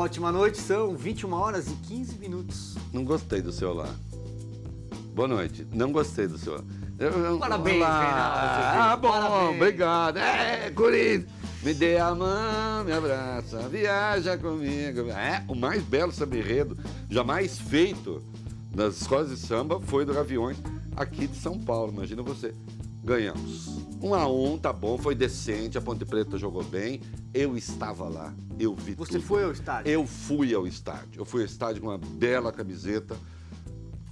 ótima noite, são 21 horas e 15 minutos. Não gostei do seu lá. Boa noite. Não gostei do seu lá. Eu, Parabéns, Reinaldo. Ah, bom, Parabéns. obrigado. É, Corinthians. Me dê a mão, me abraça, viaja comigo. É, o mais belo samba-enredo jamais feito nas escolas de samba foi do Gaviões aqui de São Paulo. Imagina você. Ganhamos. Um a um, tá bom, foi decente, a Ponte Preta jogou bem, eu estava lá, eu vi Você tudo. foi ao estádio? Eu fui ao estádio. Eu fui ao estádio com uma bela camiseta,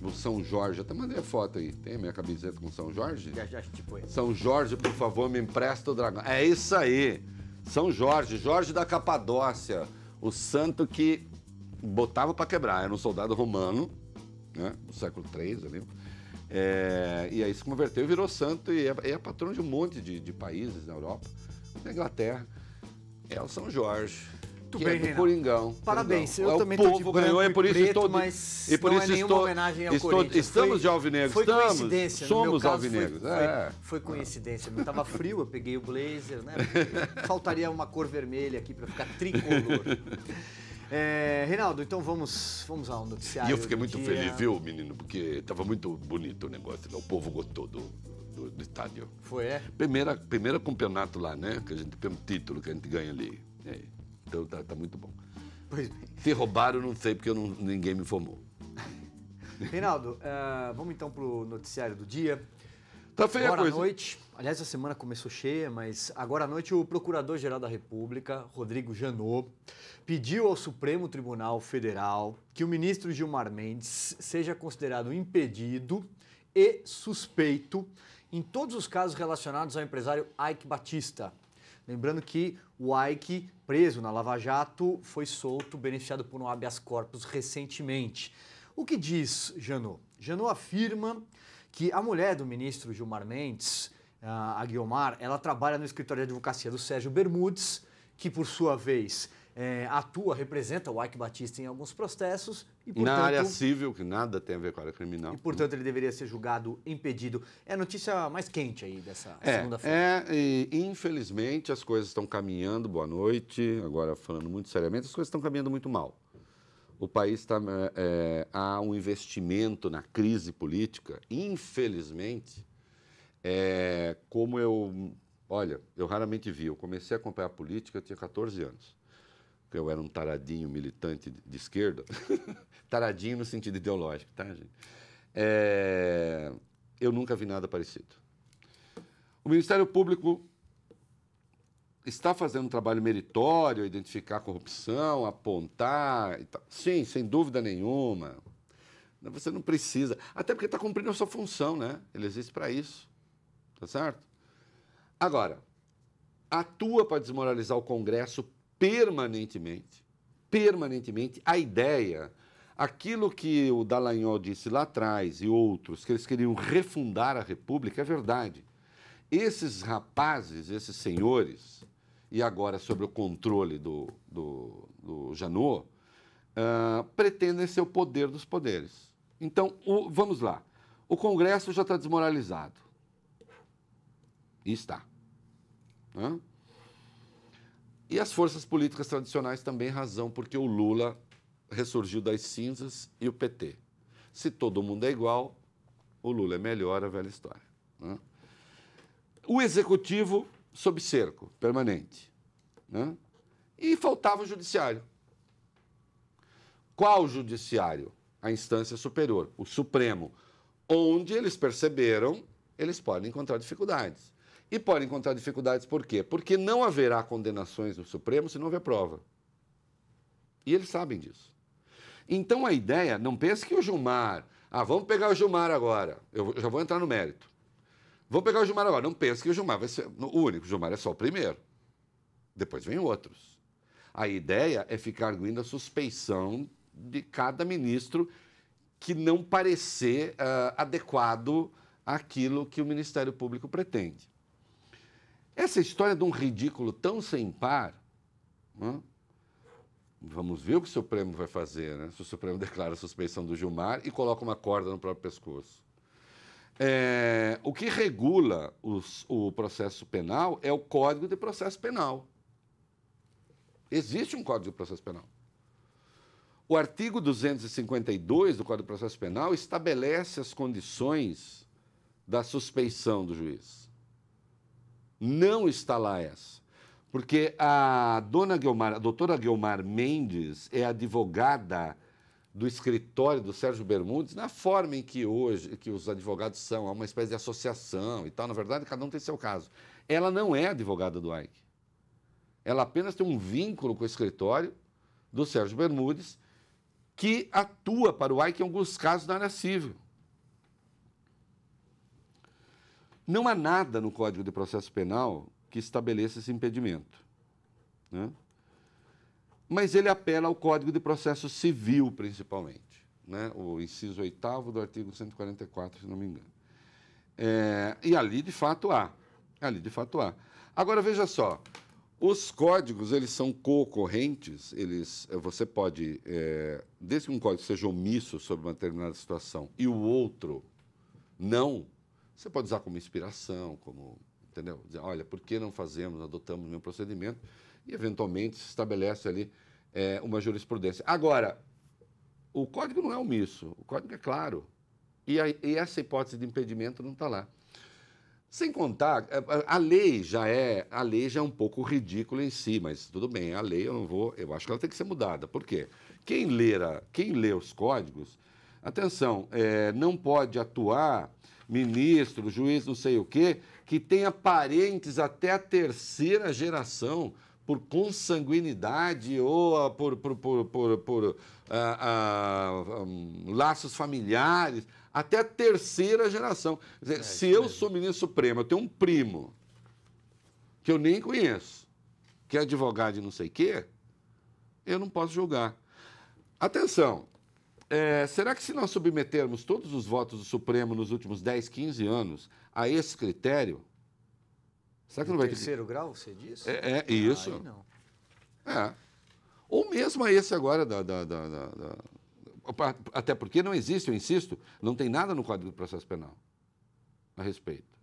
do São Jorge. Até mandei a foto aí. Tem a minha camiseta com São Jorge? Já, já te tipo põe. São Jorge, por favor, me empresta o dragão. É isso aí. São Jorge, Jorge da Capadócia, o santo que botava para quebrar. Era um soldado romano, né, do século III ali. É, e aí se converteu e virou santo e é, é de um monte de, de países na Europa, na Inglaterra. É o São Jorge. Muito é bem, é Reinaldo. Coringão. Parabéns. Coringão. Eu é, também o povo ganhou é e por isso preto, mas e por não isso é nenhuma estou, homenagem ao estou, Corinthians. Estamos foi, de alvinegro, foi estamos. coincidência, somos caso, alvinegros. Foi, é. foi, foi coincidência. Eu estava frio, eu peguei o blazer, né? Faltaria uma cor vermelha aqui para ficar tricolor. É, Reinaldo, então vamos, vamos ao noticiário. E eu fiquei muito dia. feliz, viu, menino? Porque estava muito bonito o negócio, né? o povo gostou do, do, do estádio. Foi, é? Primeira, primeira campeonato lá, né? Que a gente tem um título que a gente ganha ali. É, então tá, tá, muito bom. Pois bem. Se roubaram, não sei, porque não, ninguém me informou. Reinaldo, uh, vamos então pro noticiário do dia. Tá feia agora à noite, aliás, a semana começou cheia, mas agora à noite o Procurador-Geral da República, Rodrigo Janot, pediu ao Supremo Tribunal Federal que o ministro Gilmar Mendes seja considerado impedido e suspeito em todos os casos relacionados ao empresário Ike Batista. Lembrando que o Ike, preso na Lava Jato, foi solto, beneficiado por um habeas corpus recentemente. O que diz Janot? Janot afirma que a mulher do ministro Gilmar Mendes, a ah, Guiomar, ela trabalha no escritório de advocacia do Sérgio Bermudes, que por sua vez é, atua, representa o Ike Batista em alguns processos. E, portanto, Na área civil, que nada tem a ver com a área criminal. E, portanto, ele deveria ser julgado impedido. É a notícia mais quente aí dessa é, segunda-feira. É, e, infelizmente as coisas estão caminhando, boa noite, agora falando muito seriamente, as coisas estão caminhando muito mal. O país está. É, é, há um investimento na crise política, infelizmente, é, como eu. Olha, eu raramente vi. Eu comecei a acompanhar a política, eu tinha 14 anos eu era um taradinho militante de esquerda, taradinho no sentido ideológico, tá, gente? É... eu nunca vi nada parecido. O Ministério Público está fazendo um trabalho meritório, identificar corrupção, apontar. Sim, sem dúvida nenhuma. Você não precisa. Até porque está cumprindo a sua função, né? Ele existe para isso. Tá certo? Agora, atua para desmoralizar o Congresso permanentemente, permanentemente a ideia, aquilo que o Dallagnol disse lá atrás e outros, que eles queriam refundar a República, é verdade. Esses rapazes, esses senhores, e agora sobre o controle do, do, do Janot, uh, pretendem ser o poder dos poderes. Então, o, vamos lá. O Congresso já está desmoralizado. E está. Né? E as forças políticas tradicionais também razão, porque o Lula ressurgiu das cinzas e o PT. Se todo mundo é igual, o Lula é melhor, a velha história. Né? O executivo sob cerco permanente. Né? E faltava o judiciário. Qual judiciário? A instância superior, o Supremo, onde eles perceberam eles podem encontrar dificuldades. E pode encontrar dificuldades por quê? Porque não haverá condenações no Supremo se não houver prova. E eles sabem disso. Então a ideia, não pense que o Gilmar, ah, vamos pegar o Gilmar agora, eu já vou entrar no mérito. Vou pegar o Gilmar agora, não pense que o Gilmar vai ser o único, o Gilmar é só o primeiro. Depois vem outros. A ideia é ficar arguindo a suspeição de cada ministro que não parecer uh, adequado àquilo que o Ministério Público pretende. Essa história de um ridículo tão sem par, né? vamos ver o que o Supremo vai fazer, né? Se o Supremo declara a suspeição do Gilmar e coloca uma corda no próprio pescoço. É, o que regula os, o processo penal é o Código de Processo Penal. Existe um Código de Processo Penal. O artigo 252 do Código de Processo Penal estabelece as condições da suspeição do juiz não está lá essa. Porque a dona Guilmar, a doutora Guilmar Mendes é advogada do escritório do Sérgio Bermudes, na forma em que hoje que os advogados são, há uma espécie de associação e tal, na verdade cada um tem seu caso. Ela não é advogada do AIC. Ela apenas tem um vínculo com o escritório do Sérgio Bermudes, que atua para o AIC em alguns casos na área civil. Não há nada no Código de Processo Penal que estabeleça esse impedimento. Né? Mas ele apela ao Código de Processo Civil, principalmente, né? o inciso 8 do artigo 144, se não me engano. É, e ali, de fato, há. Ali, de fato, há. Agora, veja só, os códigos, eles são concorrentes, eles, você pode, é, desde que um código seja omisso sobre uma determinada situação e o outro não, você pode usar como inspiração, como, entendeu? Dizer, olha, por que não fazemos, adotamos o mesmo procedimento e, eventualmente, se estabelece ali é, uma jurisprudência. Agora, o código não é omisso, o código é claro. E, a, e essa hipótese de impedimento não está lá. Sem contar, é, a lei já é, a lei já é um pouco ridícula em si, mas tudo bem, a lei eu não vou, eu acho que ela tem que ser mudada. Por quê? Quem ler, quem lê os códigos, atenção, é, não pode atuar ministro, juiz, não sei o quê, que tenha parentes até a terceira geração por consanguinidade ou por, por, por, por, por ah, ah, laços familiares, até a terceira geração. Dizer, é, se eu mesmo. sou ministro supremo, eu tenho um primo que eu nem conheço, que é advogado de não sei o quê, eu não posso julgar. Atenção, é, será que se nós submetermos todos os votos do Supremo nos últimos 10, 15 anos a esse critério, será que no não vai terceiro ter... grau, você disse? É, é isso. Ah, não. É. Ou mesmo a esse agora da, da, da, da até porque não existe, eu insisto, não tem nada no Código do Processo Penal a respeito.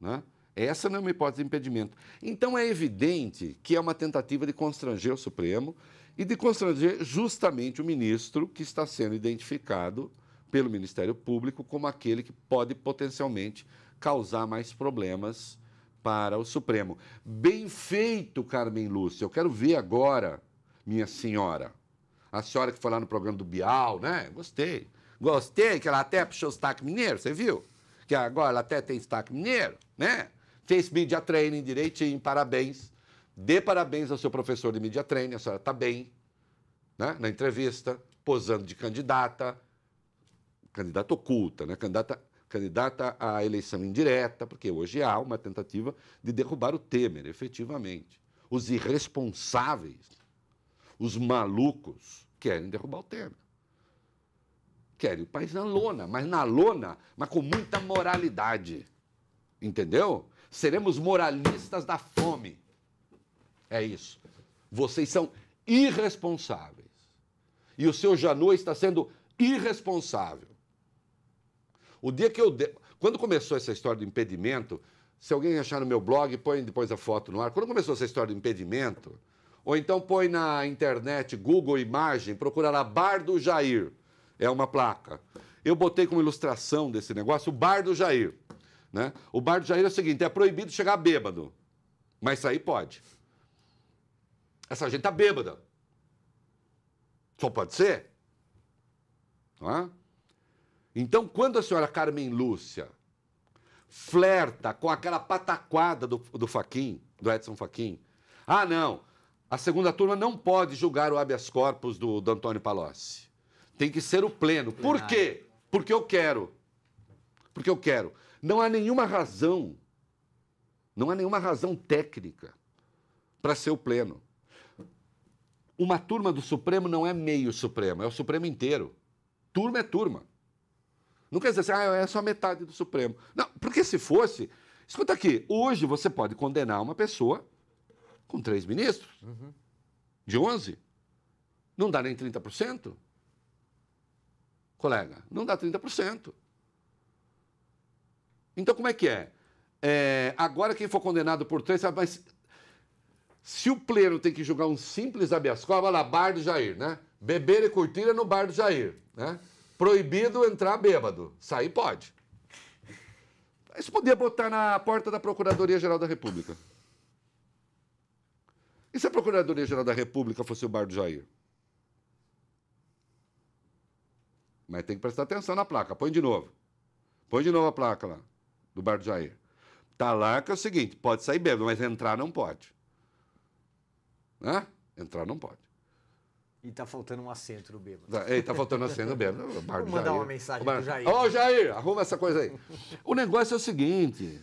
Né? Essa não é uma hipótese de impedimento. Então é evidente que é uma tentativa de constranger o Supremo e de constranger justamente o ministro que está sendo identificado pelo Ministério Público como aquele que pode potencialmente causar mais problemas para o Supremo. Bem feito, Carmen Lúcia. Eu quero ver agora, minha senhora. A senhora que foi lá no programa do Bial, né? Gostei. Gostei que ela até puxou o sotaque mineiro, você viu? Que agora ela até tem sotaque mineiro, né? Fez media training direitinho, parabéns. Dê parabéns ao seu professor de mídia training, a senhora está bem, né? na entrevista, posando de candidata, candidata oculta, né? candidata, candidata à eleição indireta, porque hoje há uma tentativa de derrubar o Temer, efetivamente. Os irresponsáveis, os malucos, querem derrubar o Temer. Querem o país na lona, mas na lona, mas com muita moralidade. Entendeu? Seremos moralistas da fome. É isso. Vocês são irresponsáveis. E o seu Janot está sendo irresponsável. O dia que eu. De... Quando começou essa história do impedimento, se alguém achar no meu blog, põe depois a foto no ar. Quando começou essa história do impedimento, ou então põe na internet, Google Imagem, procura lá Bar do Jair. É uma placa. Eu botei como ilustração desse negócio o Bar do Jair. Né? O Bar do Jair é o seguinte: é proibido chegar bêbado, mas sair pode. Essa gente tá bêbada. Só pode ser. Não é? Então, quando a senhora Carmen Lúcia flerta com aquela pataquada do, do Faquin, do Edson Faquin, ah, não, a segunda turma não pode julgar o habeas corpus do, do Antônio Palocci. Tem que ser o pleno. Por quê? Porque eu quero. Porque eu quero. Não há nenhuma razão, não há nenhuma razão técnica para ser o pleno. Uma turma do Supremo não é meio Supremo, é o Supremo inteiro. Turma é turma. Não quer dizer assim, ah, é só metade do Supremo. Não, porque se fosse. Escuta aqui, hoje você pode condenar uma pessoa com três ministros, uhum. de 11. Não dá nem 30%? Colega, não dá 30%. Então como é que é? é agora quem for condenado por três, mas se o pleno tem que julgar um simples habeas corpus, lá, bar do Jair, né? Beber e curtir é no bar do Jair, né? Proibido entrar bêbado. Sair pode. Isso podia botar na porta da Procuradoria-Geral da República. E se a Procuradoria-Geral da República fosse o bar do Jair? Mas tem que prestar atenção na placa. Põe de novo. Põe de novo a placa lá, do bar do Jair. Tá lá que é o seguinte, pode sair bêbado, mas entrar não pode. Né? Entrar não pode. E tá faltando um assento no bêbado. Tá, e tá faltando um assento no bêbado. Vou mandar Jair. uma mensagem para pro Jair. Ô, oh, Jair, arruma essa coisa aí. o negócio é o seguinte.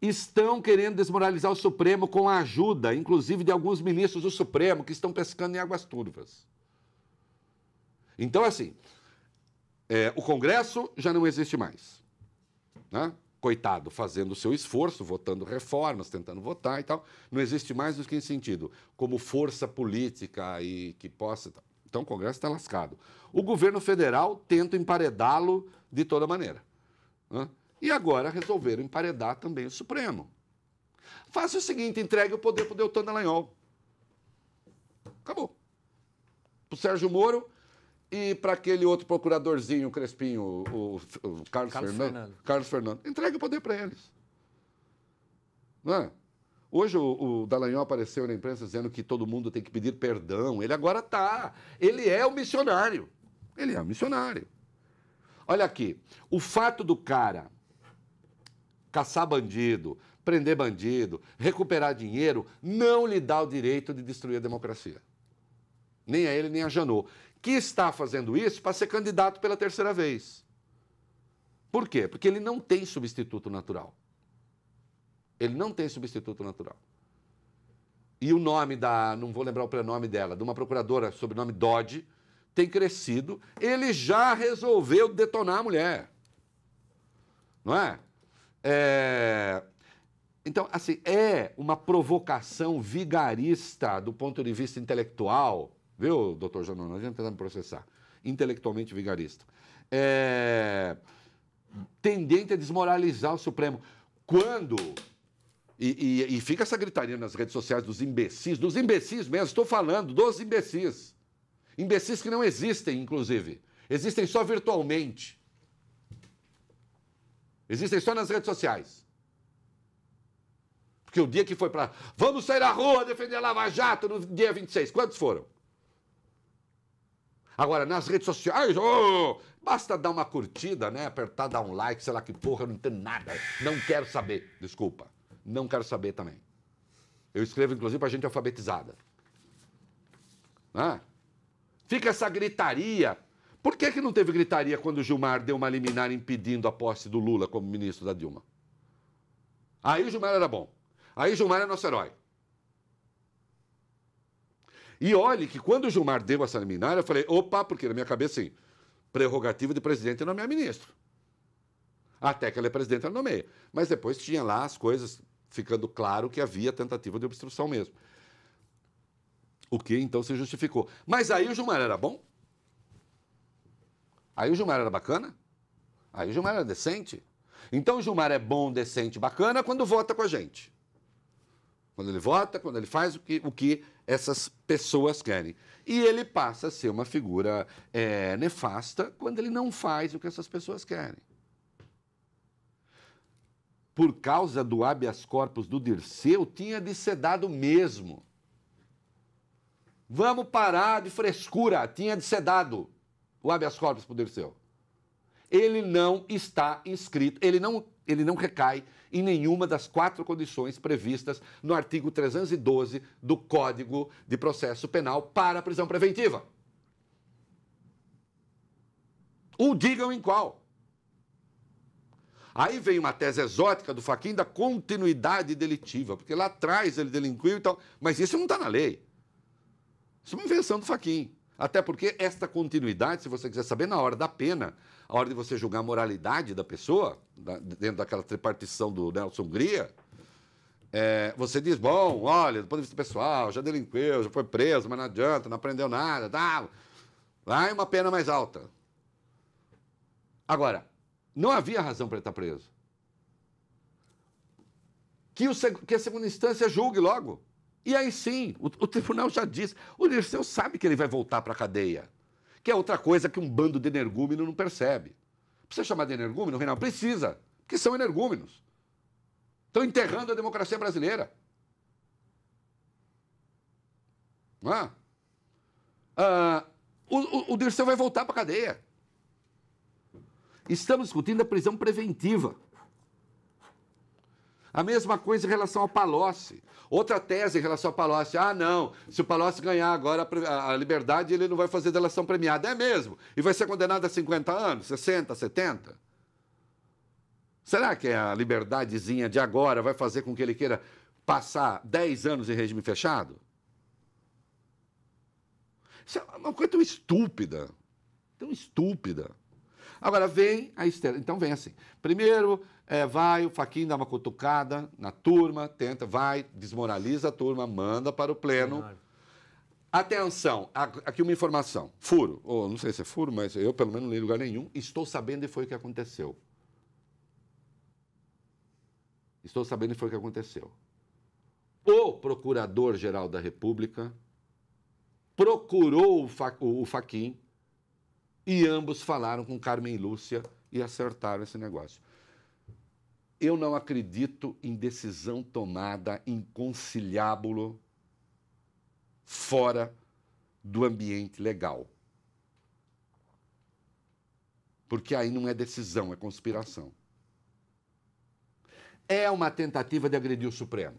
Estão querendo desmoralizar o Supremo com a ajuda, inclusive, de alguns ministros do Supremo que estão pescando em águas turvas. Então, assim, é, o Congresso já não existe mais. Né? coitado, fazendo o seu esforço, votando reformas, tentando votar e tal, não existe mais do que em sentido, como força política e que possa. Então o Congresso está lascado. O governo federal tenta emparedá-lo de toda maneira. Né? E agora resolveram emparedar também o Supremo. Faça o seguinte: entregue o poder para o Deltan Dallagnol. Acabou. Para o Sérgio Moro, e para aquele outro procuradorzinho, o Crespinho, o, o, o Carlos, Carlos Fernando, Fernando, Carlos Fernando. Entrega o poder para eles. Não é? Hoje o, o Dallagnol apareceu na imprensa dizendo que todo mundo tem que pedir perdão. Ele agora tá. Ele é o missionário. Ele é o missionário. Olha aqui. O fato do cara caçar bandido, prender bandido, recuperar dinheiro, não lhe dá o direito de destruir a democracia. Nem a ele, nem a Janot que está fazendo isso para ser candidato pela terceira vez. Por quê? Porque ele não tem substituto natural. Ele não tem substituto natural. E o nome da, não vou lembrar o prenome dela, de uma procuradora sobrenome Dodge, tem crescido. Ele já resolveu detonar a mulher. Não é? é... Então, assim, é uma provocação vigarista do ponto de vista intelectual Viu, doutor Janone? Não adianta tá tentar me processar. Intelectualmente vigarista. É... Tendente a desmoralizar o Supremo. Quando e, e, e, fica essa gritaria nas redes sociais dos imbecis, dos imbecis mesmo, estou falando dos imbecis. Imbecis que não existem, inclusive. Existem só virtualmente. Existem só nas redes sociais. Porque o dia que foi para. Vamos sair à rua defender a Lava Jato no dia 26, quantos foram? Agora, nas redes sociais, oh, basta dar uma curtida, né? Apertar, dar um like, sei lá que porra, eu não entendo nada. Não quero saber. Desculpa. Não quero saber também. Eu escrevo, inclusive, para gente alfabetizada. né? fica essa gritaria. Por que, que não teve gritaria quando o Gilmar deu uma liminar impedindo a posse do Lula como ministro da Dilma? Aí o Gilmar era bom. Aí o Gilmar é nosso herói. E olhe que quando o Gilmar deu essa liminar, eu falei, opa, porque na minha cabeça, assim, prerrogativa de presidente é nomear ministro. Até que ela é presidente, ela nomeia. Mas depois tinha lá as coisas ficando claro que havia tentativa de obstrução mesmo. O que então se justificou. Mas aí o Gilmar era bom? Aí o Gilmar era bacana? Aí o Gilmar era decente? Então o Gilmar é bom, decente, bacana quando vota com a gente quando ele vota, quando ele faz o que, o que essas pessoas querem. E ele passa a ser uma figura é, nefasta quando ele não faz o que essas pessoas querem. Por causa do habeas corpus do Dirceu, tinha de ser dado mesmo. Vamos parar de frescura, tinha de ser dado o habeas corpus para o Dirceu. Ele não está inscrito, ele não, ele não recai em nenhuma das quatro condições previstas no artigo 312 do Código de Processo Penal para a prisão preventiva. Ou digam em qual. Aí vem uma tese exótica do Faquim da continuidade delitiva, porque lá atrás ele delinquiu e tal, mas isso não está na lei. Isso é uma invenção do Faquim. Até porque esta continuidade, se você quiser saber, na hora da pena, a hora de você julgar a moralidade da pessoa, da, dentro daquela tripartição do Nelson Hungria, é, você diz, bom, olha, do ponto de vista pessoal, já delinqueu, já foi preso, mas não adianta, não aprendeu nada, tá, vai uma pena mais alta. Agora, não havia razão para ele estar tá preso. Que, o, que a segunda instância julgue logo. E aí sim, o, o tribunal já disse, o Dirceu sabe que ele vai voltar para a cadeia que é outra coisa que um bando de energúmeno não percebe. Precisa chamar de energúmeno, Reinaldo? Precisa, porque são energúmenos. Estão enterrando a democracia brasileira. Não é? ah, o, o, o Dirceu vai voltar para a cadeia. Estamos discutindo a prisão preventiva. A mesma coisa em relação ao Palocci. Outra tese em relação ao Palocci. Ah, não, se o Palocci ganhar agora a liberdade, ele não vai fazer delação premiada. É mesmo. E vai ser condenado a 50 anos, 60, 70? Será que a liberdadezinha de agora vai fazer com que ele queira passar 10 anos em regime fechado? Isso é uma coisa tão estúpida. Tão estúpida. Agora, vem a Estela. Então, vem assim. Primeiro, é, vai, o Faquinho dá uma cutucada na turma, tenta, vai, desmoraliza a turma, manda para o pleno. Claro. Atenção, aqui uma informação. Furo, ou não sei se é furo, mas eu pelo menos não li lugar nenhum. Estou sabendo e foi o que aconteceu. Estou sabendo e foi o que aconteceu. O Procurador-Geral da República procurou o, Faquinho e ambos falaram com Carmen Lúcia e acertaram esse negócio. Eu não acredito em decisão tomada em conciliábulo fora do ambiente legal. Porque aí não é decisão, é conspiração. É uma tentativa de agredir o Supremo.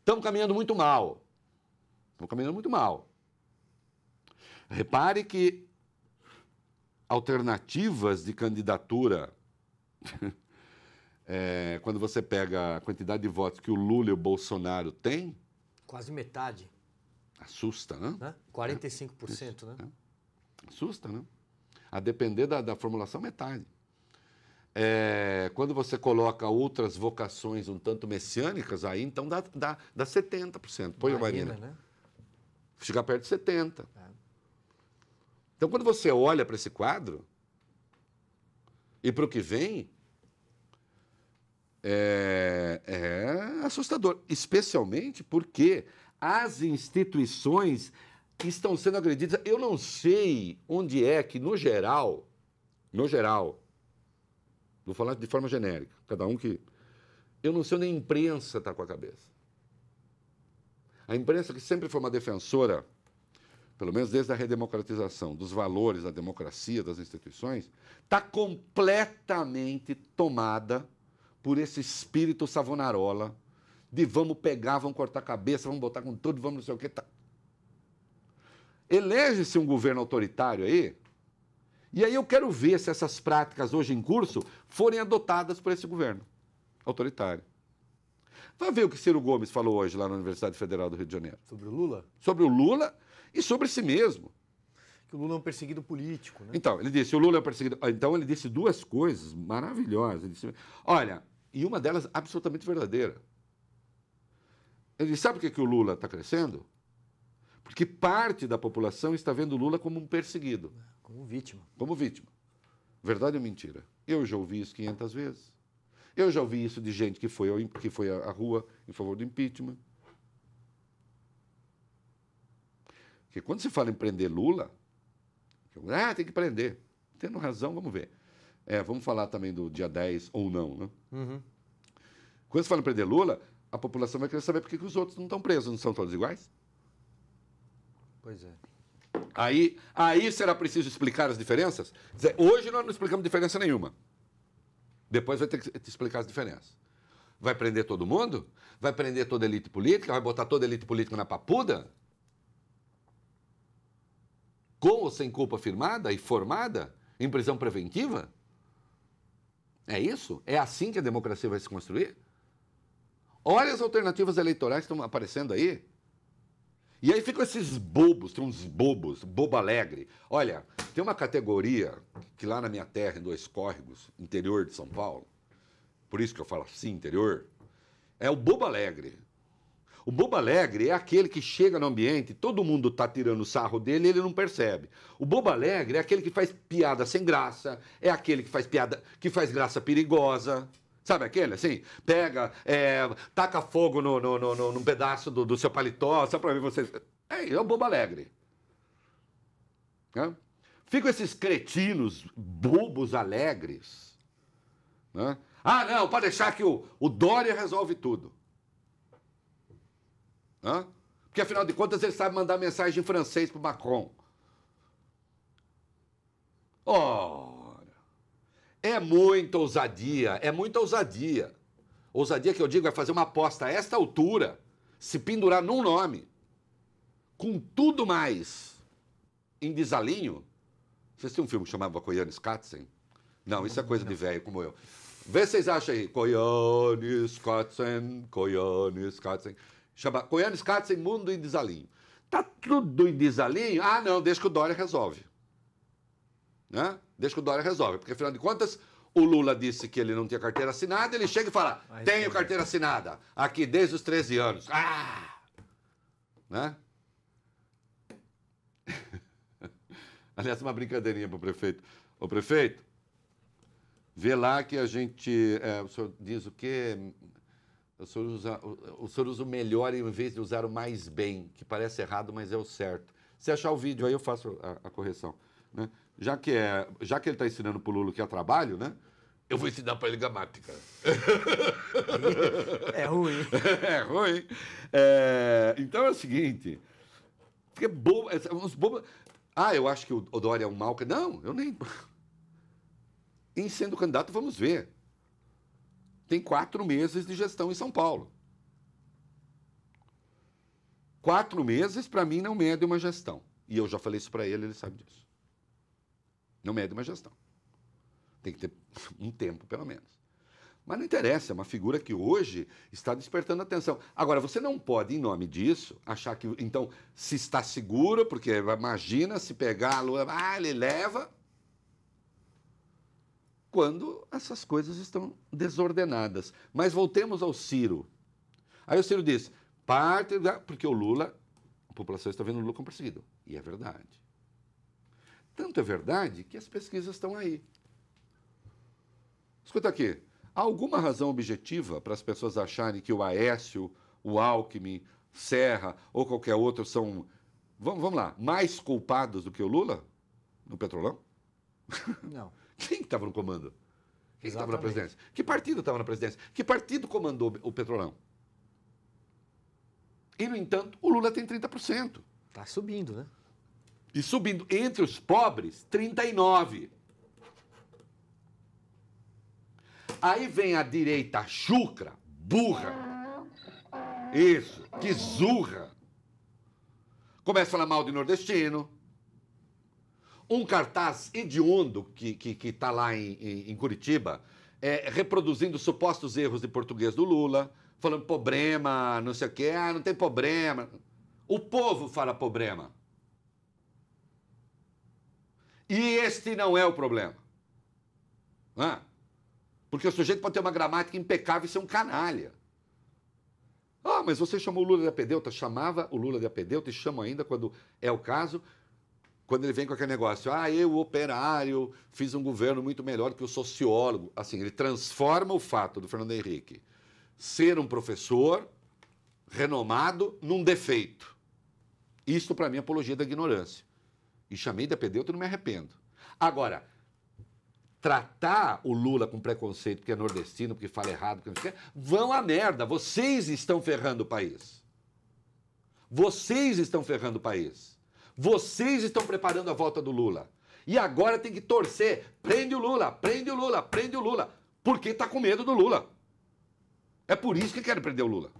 Estão caminhando muito mal. Estão caminhando muito mal. Repare que alternativas de candidatura é, quando você pega a quantidade de votos que o Lula e o Bolsonaro têm. Quase metade. Assusta, né? né? 45%, é, né? É. Assusta, né? A depender da, da formulação, metade. É, quando você coloca outras vocações um tanto messiânicas, aí então dá, dá, dá 70%. Põe Marina, Marina. Né? Chega perto de 70%. É. Então, quando você olha para esse quadro e para o que vem, é, é assustador, especialmente porque as instituições estão sendo agredidas. Eu não sei onde é que, no geral, no geral, vou falar de forma genérica, cada um que. Eu não sei onde a imprensa está com a cabeça. A imprensa, que sempre foi uma defensora, pelo menos desde a redemocratização, dos valores da democracia, das instituições, está completamente tomada por esse espírito savonarola de vamos pegar, vamos cortar a cabeça, vamos botar com tudo, vamos não sei o que. Tá. Elege-se um governo autoritário aí, e aí eu quero ver se essas práticas hoje em curso forem adotadas por esse governo autoritário. Vai ver o que Ciro Gomes falou hoje lá na Universidade Federal do Rio de Janeiro. Sobre o Lula? Sobre o Lula e sobre si mesmo. Que o Lula é um perseguido político, né? Então, ele disse, o Lula é um perseguido... Então, ele disse duas coisas maravilhosas. Ele disse, olha, e uma delas absolutamente verdadeira. Ele sabe o que, é que o Lula está crescendo? Porque parte da população está vendo o Lula como um perseguido. Como vítima. Como vítima. Verdade ou mentira? Eu já ouvi isso 500 vezes. Eu já ouvi isso de gente que foi, ao, que foi à rua em favor do impeachment. Porque quando se fala em prender Lula, ah, tem que prender. Tendo razão, vamos ver. É, vamos falar também do dia 10 ou não, né? Uhum. Quando você fala prender Lula, a população vai querer saber por que os outros não estão presos, não são todos iguais? Pois é. Aí, aí será preciso explicar as diferenças? Dizer, hoje nós não explicamos diferença nenhuma. Depois vai ter que explicar as diferenças. Vai prender todo mundo? Vai prender toda a elite política? Vai botar toda a elite política na papuda? Com ou sem culpa firmada e formada? Em prisão preventiva? É isso? É assim que a democracia vai se construir? Olha as alternativas eleitorais que estão aparecendo aí. E aí ficam esses bobos, tem uns bobos, bobo alegre. Olha, tem uma categoria que lá na minha terra, em Dois Córregos, interior de São Paulo, por isso que eu falo assim, interior, é o bobo alegre. O bobo alegre é aquele que chega no ambiente, todo mundo tá tirando sarro dele, ele não percebe. O bobo alegre é aquele que faz piada sem graça, é aquele que faz piada, que faz graça perigosa. Sabe aquele assim? Pega, é, taca fogo no, no, no, no, num pedaço do, do seu paletó, só para ver vocês. É, é o bobo alegre. Né? Ficam esses cretinos, bobos alegres. Né? Ah, não, pode deixar que o, o Dória resolve tudo. Hã? Porque, afinal de contas, ele sabe mandar mensagem em francês para Macron. Ora, é muita ousadia, é muita ousadia. Ousadia que eu digo é fazer uma aposta a esta altura, se pendurar num nome, com tudo mais em desalinho. Vocês tinham um filme que chamava Koyanis Katzen? Não, isso é coisa de velho como eu. Vê se vocês acham aí. Koyanis Katzen, Koyanis Katzen. Chama Coianes Katzen, Mundo em Desalinho. Tá tudo em desalinho? Ah, não, deixa que o Dória resolve. Né? Deixa que o Dória resolve. Porque, afinal de contas, o Lula disse que ele não tinha carteira assinada, ele chega e fala: Mas tenho carteira assinada, aqui desde os 13 anos. Ah! Né? Aliás, uma brincadeirinha para o prefeito. Ô prefeito, vê lá que a gente. É, o senhor diz o quê? O senhor, usa, o senhor usa o melhor em vez de usar o mais bem, que parece errado, mas é o certo. Se achar o vídeo aí, eu faço a, a correção. Né? Já, que é, já que ele está ensinando para o Lula que é trabalho, né? Eu vou ensinar para ele gramática. É ruim. É ruim. É, então é o seguinte. Porque bobo, é, uns bobo. Ah, eu acho que o Dória é um mal. Não, eu nem. Em sendo candidato, vamos ver tem quatro meses de gestão em São Paulo. Quatro meses, para mim, não mede uma gestão. E eu já falei isso para ele, ele sabe disso. Não mede uma gestão. Tem que ter um tempo, pelo menos. Mas não interessa, é uma figura que hoje está despertando atenção. Agora, você não pode, em nome disso, achar que, então, se está seguro, porque imagina se pegar a lua, ah, ele leva, quando essas coisas estão desordenadas. Mas voltemos ao Ciro. Aí o Ciro diz: parte da. Porque o Lula, a população está vendo o Lula como perseguido. E é verdade. Tanto é verdade que as pesquisas estão aí. Escuta aqui. Há alguma razão objetiva para as pessoas acharem que o Aécio, o Alckmin, Serra ou qualquer outro são, vamos, vamos lá, mais culpados do que o Lula no Petrolão? Não. Quem estava no comando? Quem estava na presidência? Que partido estava na presidência? Que partido comandou o Petrolão? E, no entanto, o Lula tem 30%. Está subindo, né? E subindo. Entre os pobres, 39%. Aí vem a direita chucra, burra. Isso, que zurra. Começa a falar mal de nordestino, um cartaz hediondo que está que, que tá lá em, em, em Curitiba, é, reproduzindo supostos erros de português do Lula, falando problema, não sei o quê, ah, não tem problema. O povo fala problema. E este não é o problema. Ah, porque o sujeito pode ter uma gramática impecável e ser um canalha. Ah, mas você chamou o Lula de apedeuta? Chamava o Lula de apedeuta e chama ainda quando é o caso, quando ele vem com aquele negócio, ah, eu, operário, fiz um governo muito melhor que o sociólogo. Assim, ele transforma o fato do Fernando Henrique ser um professor renomado num defeito. Isso, para mim, é apologia da ignorância. E chamei de apedeuta e não me arrependo. Agora, tratar o Lula com preconceito porque é nordestino, porque fala errado, porque não quer, vão à merda. Vocês estão ferrando o país. Vocês estão ferrando o país. Vocês estão preparando a volta do Lula. E agora tem que torcer. Prende o Lula, prende o Lula, prende o Lula. Porque está com medo do Lula. É por isso que querem prender o Lula.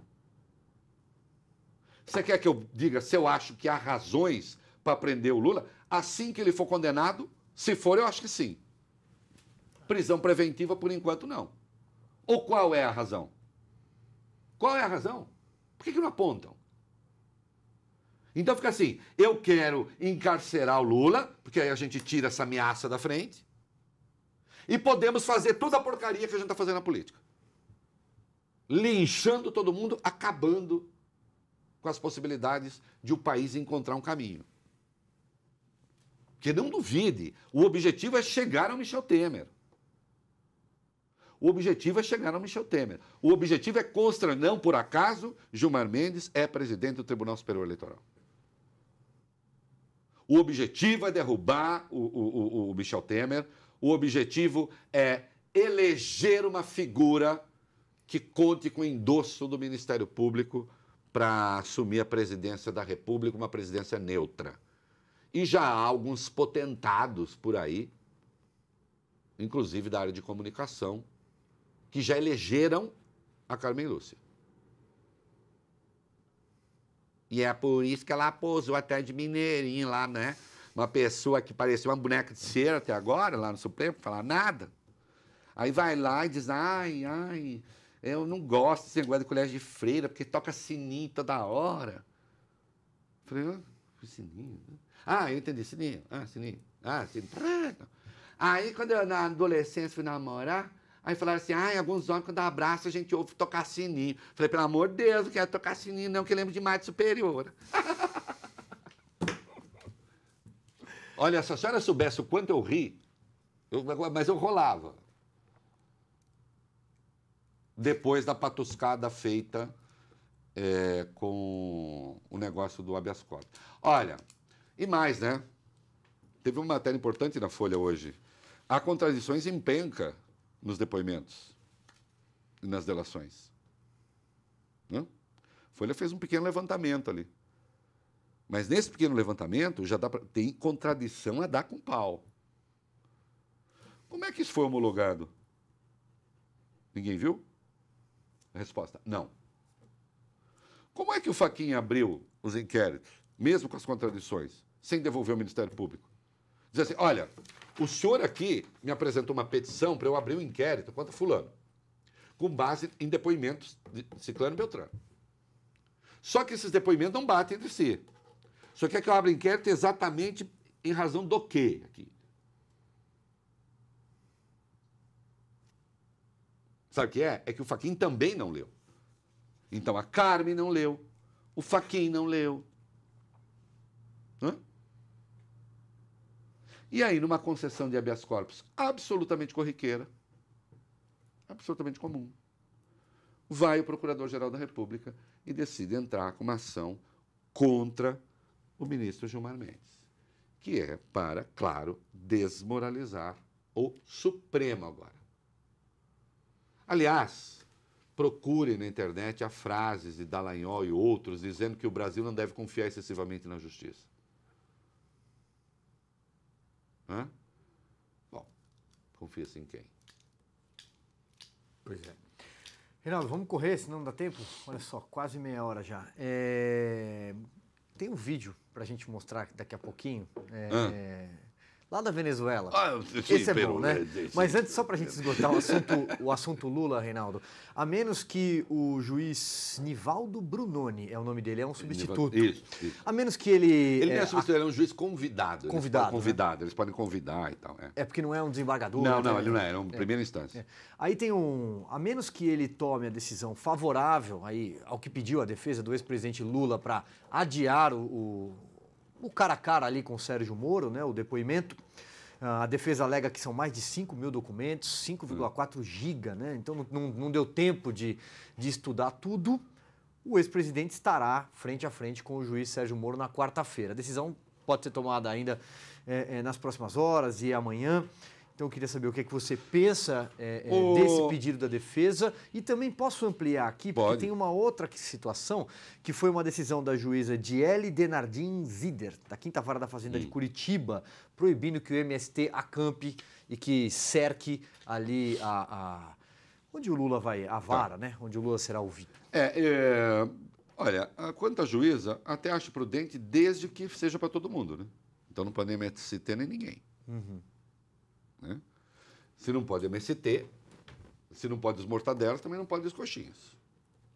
Você quer que eu diga se eu acho que há razões para prender o Lula? Assim que ele for condenado, se for, eu acho que sim. Prisão preventiva, por enquanto, não. Ou qual é a razão? Qual é a razão? Por que, que não apontam? Então fica assim: eu quero encarcerar o Lula, porque aí a gente tira essa ameaça da frente, e podemos fazer toda a porcaria que a gente está fazendo na política. Linchando todo mundo, acabando com as possibilidades de o país encontrar um caminho. Que não duvide, o objetivo é chegar ao Michel Temer. O objetivo é chegar ao Michel Temer. O objetivo é constranger, não por acaso, Gilmar Mendes é presidente do Tribunal Superior Eleitoral. O objetivo é derrubar o, o, o, Michel Temer, o objetivo é eleger uma figura que conte com o endosso do Ministério Público para assumir a presidência da República, uma presidência neutra. E já há alguns potentados por aí, inclusive da área de comunicação, que já elegeram a Carmen Lúcia. E é por isso que ela pousou até de Mineirinho lá, né? Uma pessoa que parecia uma boneca de cera até agora, lá no Supremo, falar nada. Aí vai lá e diz: ai, ai, eu não gosto desse negócio de colégio de freira, porque toca sininho toda hora. Falei: ah, sininho? Né? Ah, eu entendi, sininho. Ah, sininho. Ah, sininho. Aí, quando eu na adolescência fui namorar, Aí falaram assim: ah, alguns homens, quando abraço, a gente ouve tocar sininho. Falei, pelo amor de Deus, não quero tocar sininho, não, que lembro de mais Superior. Olha, se a senhora soubesse o quanto eu ri, eu, mas eu rolava. Depois da patuscada feita é, com o negócio do habeas corpus. Olha, e mais, né? Teve uma matéria importante na Folha hoje. Há contradições em penca nos depoimentos e nas delações. Não? Folha fez um pequeno levantamento ali. Mas nesse pequeno levantamento já dá pra, tem contradição a dar com pau. Como é que isso foi homologado? Ninguém viu? A resposta: não. Como é que o Faquinha abriu os inquéritos, mesmo com as contradições, sem devolver ao Ministério Público? Diz assim: olha, o senhor aqui me apresentou uma petição para eu abrir um inquérito contra fulano, com base em depoimentos de Ciclano e Beltrano. Só que esses depoimentos não batem entre si. O senhor quer que eu abra inquérito exatamente em razão do quê aqui? Sabe o que é? É que o Faquin também não leu. Então a Carmen não leu, o Faquin não leu. Hã? E aí, numa concessão de habeas corpus absolutamente corriqueira, absolutamente comum, vai o Procurador-Geral da República e decide entrar com uma ação contra o ministro Gilmar Mendes, que é para, claro, desmoralizar o Supremo agora. Aliás, procure na internet a frases de Dallagnol e outros dizendo que o Brasil não deve confiar excessivamente na justiça. Hã? Bom, confia-se em quem? Pois é. Reinaldo, vamos correr, senão não dá tempo. Olha só, quase meia hora já. É... Tem um vídeo para a gente mostrar daqui a pouquinho. É lá da Venezuela. Ah, sim, Esse é Peru, bom, né? né? Sim, Mas antes, só para a gente esgotar o assunto, o assunto Lula, Reinaldo, a menos que o juiz Nivaldo Brunoni, é o nome dele, é um substituto. Isso, isso. A menos que ele... Ele é, não é, é substituto, ele é um juiz convidado. Convidado. Eles convidado, né? eles podem convidar e tal. É. é. porque não é um desembargador. Não, né? não, ele não é, é uma é, primeira instância. É. Aí tem um... A menos que ele tome a decisão favorável aí ao que pediu a defesa do ex-presidente Lula para adiar o, o o cara a cara ali com o Sérgio Moro, né, o depoimento. Ah, a defesa alega que são mais de 5 mil documentos, 5,4 giga, né? Então não, não deu tempo de, de estudar tudo. O ex-presidente estará frente a frente com o juiz Sérgio Moro na quarta-feira. A decisão pode ser tomada ainda é, é, nas próximas horas e amanhã. Então eu queria saber o que, é que você pensa é, é, o... desse pedido da defesa e também posso ampliar aqui, porque Pode. tem uma outra situação que foi uma decisão da juíza Diele Denardin Zider, da Quinta Vara da Fazenda hum. de Curitiba, proibindo que o MST acampe e que cerque ali a, a... Onde o Lula vai, a tá. vara, tá. né? Onde o Lula será ouvido. É, é, olha, quanto à juíza, até acho prudente desde que seja para todo mundo, né? Então não meter se ter nem ninguém. Uhum. Né? Se não pode MST, se não pode os mortadelas, também não pode as coxinhas.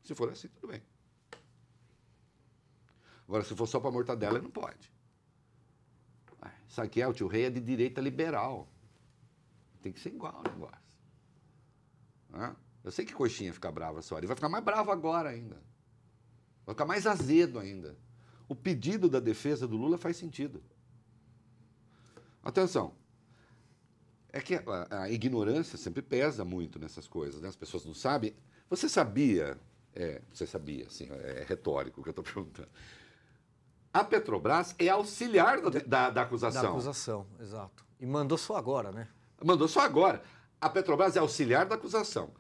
Se for assim, tudo bem. Agora, se for só para mortadela, ele não pode. Ah, isso aqui é o tio Rei é de direita liberal. Tem que ser igual o negócio. Eu sei que coxinha fica brava só. Ele vai ficar mais bravo agora ainda. Vai ficar mais azedo ainda. O pedido da defesa do Lula faz sentido. Atenção, é que a, a, ignorância sempre pesa muito nessas coisas, né? As pessoas não sabem. Você sabia? É, você sabia, assim, é retórico o que eu estou perguntando. A Petrobras é auxiliar da, da, da acusação. Da acusação, exato. E mandou só agora, né? Mandou só agora. A Petrobras é auxiliar da acusação.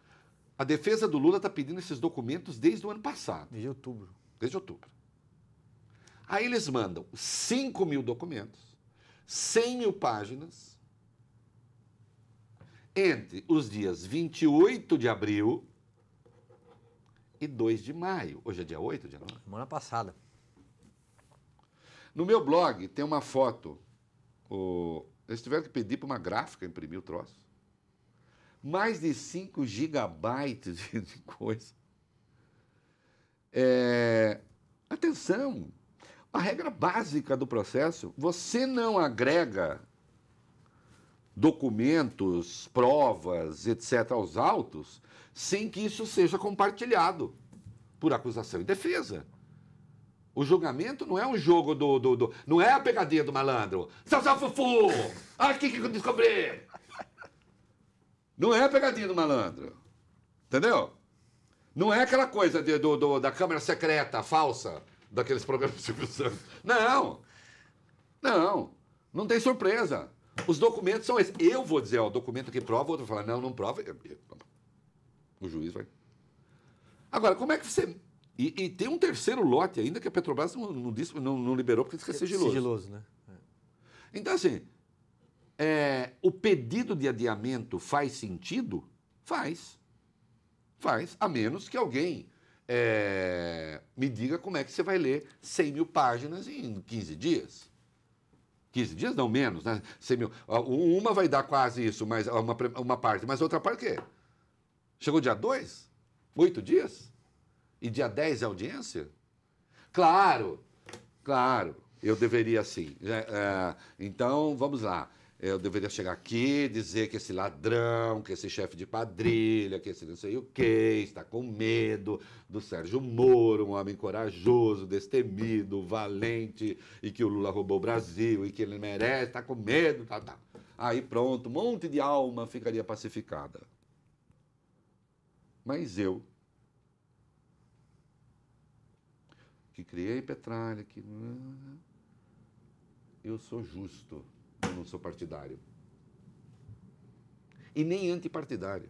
A defesa do Lula está pedindo esses documentos desde o ano passado. Desde outubro. Desde outubro. Aí eles mandam 5 mil documentos, 100 mil páginas, entre os dias 28 de abril e 2 de maio. Hoje é dia 8 de 9? Semana passada. No meu blog tem uma foto. O... Eles tiveram que pedir para uma gráfica imprimir o troço. Mais de 5 gigabytes de coisa. É... Atenção! A regra básica do processo, você não agrega documentos, provas, etc., aos autos, sem que isso seja compartilhado por acusação e defesa. O julgamento não é um jogo do. do, do não é a pegadinha do malandro. Sal, sal, fufu! Aqui que eu descobri! Não é a pegadinha do malandro. Entendeu? Não é aquela coisa de, do, do, da câmera secreta falsa daqueles programas do Silvio Santos. Não! Não! Não tem surpresa. Os documentos são esses. Eu vou dizer, ó, o documento que prova, o outro vai falar, não, não prova. O juiz vai. Agora, como é que você. E, e tem um terceiro lote ainda que a Petrobras não, não, disse, não, não liberou porque disse que é sigiloso. Sigiloso, né? É. Então, assim, é, o pedido de adiamento faz sentido? Faz. Faz, a menos que alguém é, me diga como é que você vai ler 100 mil páginas em 15 dias. 15 dias não, menos, né? Uma vai dar quase isso, mas uma, uma parte, mas outra parte o quê? Chegou dia 2? Oito dias? E dia 10 é audiência? Claro, claro, eu deveria sim. Né? É, então, vamos lá eu deveria chegar aqui dizer que esse ladrão, que esse chefe de padrilha, que esse não sei o quê, está com medo do Sérgio Moro, um homem corajoso, destemido, valente, e que o Lula roubou o Brasil, e que ele merece, está com medo, tá, tá. Aí pronto, um monte de alma ficaria pacificada. Mas eu, que criei Petralha, que... eu sou justo. Eu não sou partidário. E nem antipartidário.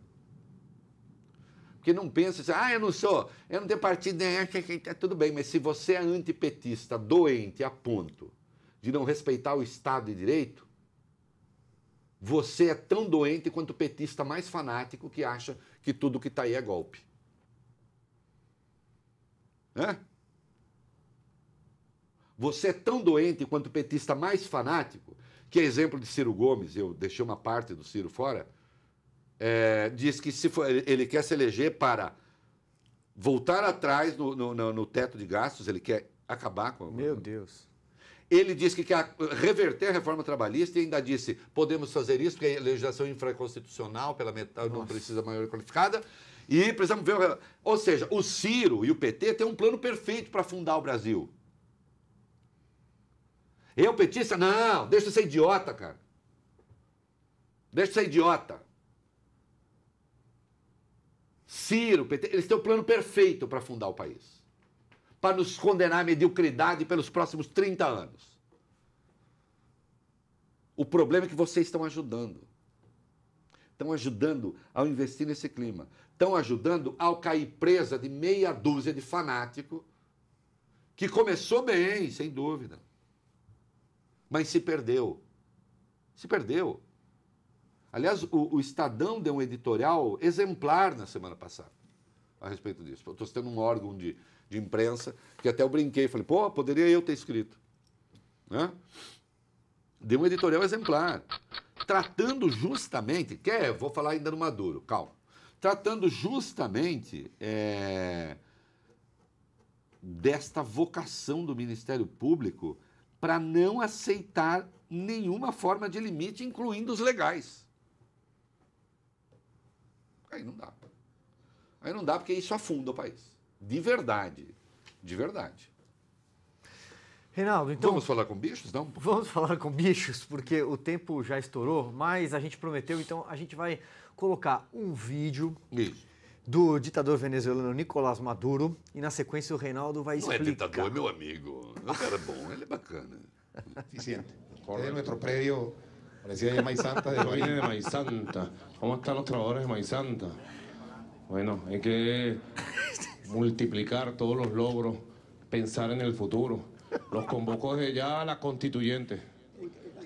Porque não pensa assim, ah, eu não sou, eu não tenho partido, é, tudo bem, mas se você é antipetista, doente a ponto de não respeitar o Estado de Direito, você é tão doente quanto o petista mais fanático que acha que tudo que está aí é golpe. Né? Você é tão doente quanto o petista mais fanático que é exemplo de Ciro Gomes, eu deixei uma parte do Ciro fora, é, diz que se for, ele quer se eleger para voltar atrás no, no, no, teto de gastos, ele quer acabar com... A... Meu Deus. Ele disse que quer reverter a reforma trabalhista e ainda disse: podemos fazer isso, porque é legislação infraconstitucional, pela metade não precisa maioria qualificada. E precisamos ver. Ou seja, o Ciro e o PT têm um plano perfeito para fundar o Brasil. Eu, petista? Não, deixa de ser idiota, cara. Deixa de ser idiota. Ciro, PT, eles têm o um plano perfeito para fundar o país. Para nos condenar à mediocridade pelos próximos 30 anos. O problema é que vocês estão ajudando. Estão ajudando ao investir nesse clima. Estão ajudando ao cair presa de meia dúzia de fanático que começou bem, sem dúvida mas se perdeu. Se perdeu. Aliás, o, o Estadão deu um editorial exemplar na semana passada a respeito disso. Estou sendo um órgão de, de imprensa que até eu brinquei, falei, pô, poderia eu ter escrito. Né? Deu um editorial exemplar, tratando justamente, quer? vou falar ainda no Maduro, calma, tratando justamente é, desta vocação do Ministério Público para não aceitar nenhuma forma de limite, incluindo os legais. Aí não dá. Aí não dá porque isso afunda o país. De verdade. De verdade. Reinaldo, então. Vamos falar com bichos, não? Vamos falar com bichos, porque o tempo já estourou, mas a gente prometeu, então a gente vai colocar um vídeo. Isso do ditador venezuelano Nicolás Maduro. E na sequência o Reinaldo vai explicar. Não é ditador, é meu amigo. O cara é bom, ele é bacana. Eficiente. Corre é nosso prédio, parecia de Maizanta, de baile de Maizanta. Como estão os trabalhadores de Maizanta? Bueno, hay que multiplicar todos los logros, pensar en el futuro. Los convoco desde ya a la constituyente.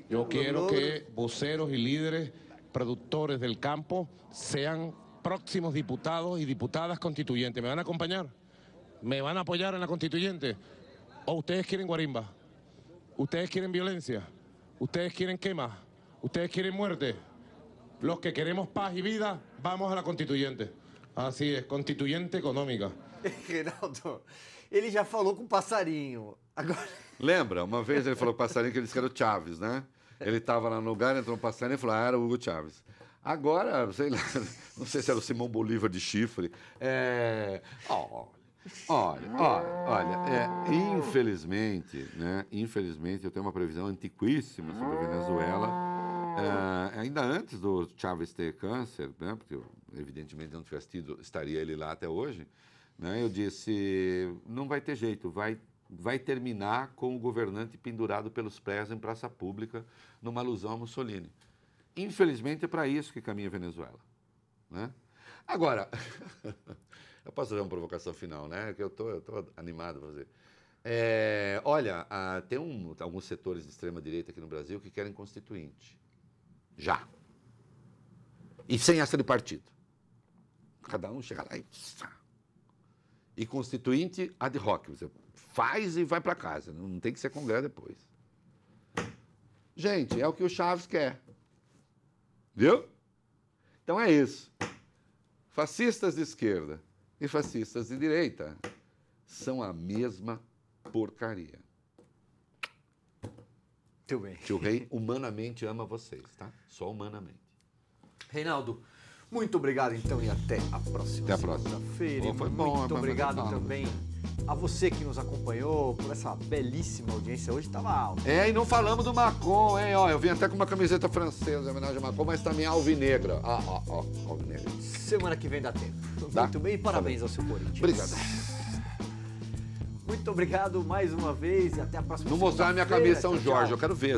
Yo quiero que voceros y líderes productores del campo sean próximos diputados y diputadas constituyentes. ¿Me van a acompañar? ¿Me van a apoyar en la constituyente? ¿O ustedes quieren guarimba? ¿Ustedes quieren violencia? ¿Ustedes quieren quema? ¿Ustedes quieren muerte? Los que queremos paz y vida, vamos a la constituyente. Así es, constituyente económica. Geraldo, ele já falou com passarinho. Agora... Lembra? Uma vez ele falou passarinho que ele disse que era o Chaves, né? Ele estava lá no lugar, entrou um passarinho e falou, ah, era Hugo Chávez. Agora, sei lá, não sei se era o Simão Bolívar de chifre. É, Olha, olha, olha é, infelizmente, né, infelizmente, eu tenho uma previsão antiquíssima sobre a Venezuela. É, ainda antes do Chávez ter câncer, né, porque evidentemente não tivesse tido, estaria ele lá até hoje, né, eu disse, não vai ter jeito, vai, vai terminar com o governante pendurado pelos pés em praça pública, numa alusão a Mussolini. Infelizmente, é para isso que caminha a Venezuela. Né? Agora, eu posso fazer uma provocação final, né? Que eu tô, estou animado para fazer. É, olha, ah, tem um, alguns setores de extrema-direita aqui no Brasil que querem constituinte. Já. E sem essa de partido. Cada um chega lá e. E constituinte ad hoc. Você faz e vai para casa. Não tem que ser congresso depois. Gente, é o que o Chaves quer. Viu? Então é isso. Fascistas de esquerda e fascistas de direita são a mesma porcaria. Muito bem. o Rei humanamente ama vocês, tá? Só humanamente. Reinaldo, muito obrigado então e até a próxima. Até a próxima. Feira. Bom, foi bom, Muito obrigado falar, também. A você que nos acompanhou por essa belíssima audiência. Hoje estava alto. É, e não falamos do Macon, hein? Ó, eu vim até com uma camiseta francesa em homenagem ao Macon, mas também tá alvinegra. Ah, ó, ó, alvinegra. Semana que vem dá tempo. Dá? Muito bem, e tá parabéns ao seu Corinthians. Obrigado. Muito obrigado mais uma vez e até a próxima. Não mostrar a minha camisa São Jorge, eu quero ver.